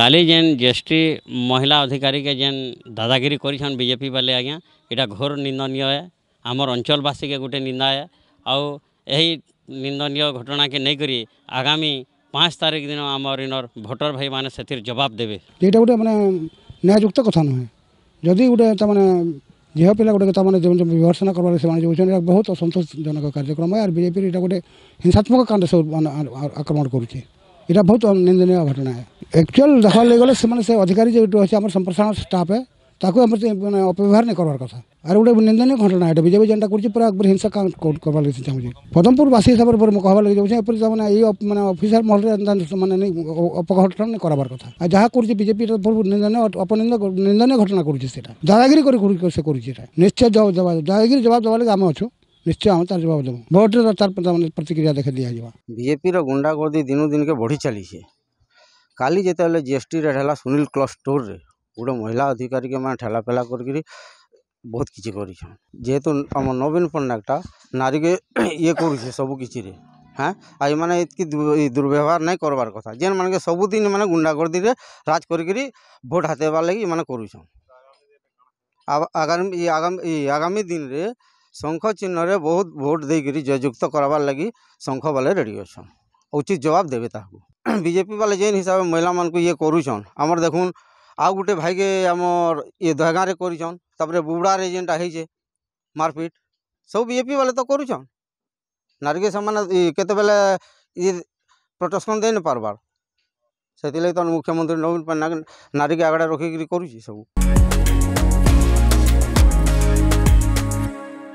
କାଲି ଯେନ୍ S T ମହିଳା ଅଧିକାରୀକେ ଯେନ୍ ଦାଦାଗିରି କରିଛନ୍ ବିଜେପି ବାଲେ ଆଜ୍ଞା ଏଇଟା ଘୋର ନିନ୍ଦନୀୟ ଏ ଆମର୍ ଅଞ୍ଚଳବାସୀକେ ଗୋଟେ ନିନ୍ଦା ଏ ଆଉ ଏହି ନିନ୍ଦନୀୟ ଘଟଣାକେ ନେଇକରି ଆଗାମୀ ପାଞ୍ଚ ତାରିଖ ଦିନ ଆମର ଇନର ଭୋଟର ଭାଇମାନେ ସେଥିରେ ଜବାବ ଦେବେ ଏଇଟା ଗୋଟେ ମାନେ ନ୍ୟାୟଯୁକ୍ତ କଥା ନୁହେଁ ଯଦି ଗୋଟେ ତାମାନେ ଝିଅ ପିଲା ଗୋଟେ ତାମାନେ ବିମର୍ଶନା କରିବାର ସେମାନେ ଯାଉଛନ୍ତି ଏହା ବହୁତ ଅସନ୍ତୋଷଜନକ କାର୍ଯ୍ୟକ୍ରମ ଆର୍ ବିଜେପି ଏଇଟା ଗୋଟେ ହିଂସାତ୍ମକ କାଣ୍ଡ ସବୁ ଆକ୍ରମଣ କରୁଛି ଏଇଟା ବହୁତ ନିନ୍ଦନୀୟ ଘଟଣା একচুয়াল দেখা গেলে সেমানে সে অধিকারী যেটা আছে আমার সম্প্রসারণ স্টাফে তাকে আমার মানে অপব্যবহার নেই করবার কথা আর গোটে নিন্দনীয় ঘটনা এটা বিজেপি যেটা করছে পুরা একবার হিংসা করবার লাগি চাহুছি পদমপুরবাসী হিসাবে মু কহবার লাগি চাহুছি এপরি মানে এই মানে অফিসার মহলরে মানে অপঘটন নেই করবার কথা আর যা করছে বিজেপি এটা বহু নিন্দনীয় অপনিন্দ নিন্দনীয় ঘটনা করছে সেটা দাদাগিরি করে সে করছে এটা নিশ্চয় জবাব দেওয়া দাদাগিরি জবাব দেওয়া লাগে আমি অছু ନିଶ୍ଚୟ ଆମେ ତାର ଜବାବ ଦେବୁ ଭୋଟ୍ରେ ତାର ପ୍ରତିକ୍ରିୟା ଦେଖାଇ ଦିଆଯିବ ବିଜେପିର ଗୁଣ୍ଡାଗର୍ଦ୍ଦି ଦିନୁ ଦିନକେ ବଢ଼ି ଚାଲିଛି କାଲି ଯେତେବେଳେ ଜିଏସ୍ଟି ରେଟ୍ ହେଲା ସୁନୀଲ କ୍ଲଥ୍ ଷ୍ଟୋର୍ରେ ଗୋଟେ ମହିଳା ଅଧିକାରୀକମାନେ ଠେଲାପେଲା କରିକିରି ବହୁତ କିଛି କରିଛନ୍ ଯେହେତୁ ଆମ ନବୀନ ପଟ୍ଟନାୟକଟା ନାରୀକେ ଇଏ କରୁଛେ ସବୁ କିଛିରେ ହାଁ ଆଉ ଏମାନେ ଏତ୍କି ଦୁର୍ବ୍ୟବହାର ନାଇଁ କର୍ବାର୍ କଥା ଯେନ୍ମାନକେ ସବୁଦିନ ମାନେ ଗୁଣ୍ଡାଗର୍ଦ୍ଦିରେ ରାଜ କରିକିରି ଭୋଟ୍ ହାତେଇବାର୍ ଲାଗି ଏମାନେ କରୁଛନ୍ ଆଗାମୀ ଆଗାମୀ ଦିନରେ ଶଙ୍ଖ ଚିହ୍ନରେ ବହୁତ ଭୋଟ୍ ଦେଇକିରି ଜୟଯୁକ୍ତ କରାବାର୍ ଲାଗି ଶଙ୍ଖ ବାଲେ ରେଡ଼ି ଅଛନ୍ ଉଚିତ ଜବାବ ଦେବେ ତାହାକୁ ବିଜେପି ବାଲେ ଯେନ୍ ହିସାବେ ମହିଳାମାନଙ୍କୁ ଇଏ କରୁଛନ୍ ଆମର ଦେଖୁନ୍ ଆଉ ଗୋଟେ ଭାଇକେ ଆମର ଇଏ ଦହଗାଁରେ କରିଛନ୍ ତାପରେ ବୁବୁଡ଼ାରେ ଯେନ୍ଟା ହେଇଛେ ମାରପିଟ୍ ସବୁ ବିଜେପି ବାଲେ ତ କରୁଛନ୍ ନାରୀକେ ସେମାନେ କେତେବେଲେ ଇଏ ପ୍ରୋଟେକ୍ସନ୍ ଦେଇ ନାଇପାର୍ବାର୍ ସେଥିଲାଗି ତ ମୁଖ୍ୟମନ୍ତ୍ରୀ ନବୀନ ପଟ୍ଟନାୟକ ନାରୀକେ ଆଗଡ଼େ ରଖିକିରି କରୁଛି ସବୁ